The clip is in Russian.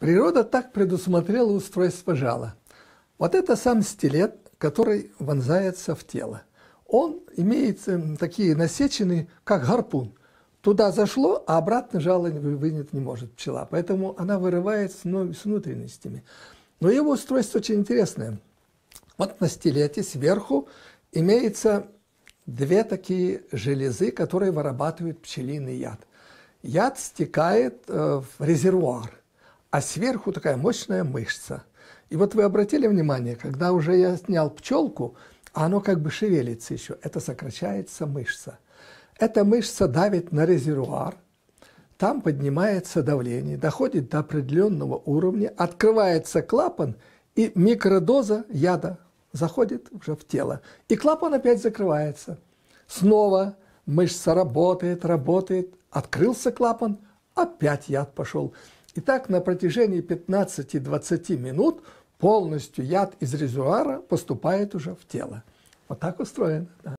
Природа так предусмотрела устройство жала. Вот это сам стилет, который вонзается в тело. Он имеет эм, такие насечины, как гарпун. Туда зашло, а обратно жало вынуть не может пчела. Поэтому она вырывает ну, с внутренностями. Но его устройство очень интересное. Вот на стилете сверху имеется две такие железы, которые вырабатывают пчелиный яд. Яд стекает э, в резервуар а сверху такая мощная мышца. И вот вы обратили внимание, когда уже я снял пчелку, а оно как бы шевелится еще, это сокращается мышца. Эта мышца давит на резервуар, там поднимается давление, доходит до определенного уровня, открывается клапан, и микродоза яда заходит уже в тело. И клапан опять закрывается. Снова мышца работает, работает, открылся клапан, опять яд пошел. И так на протяжении 15-20 минут полностью яд из резервуара поступает уже в тело. Вот так устроено. Да.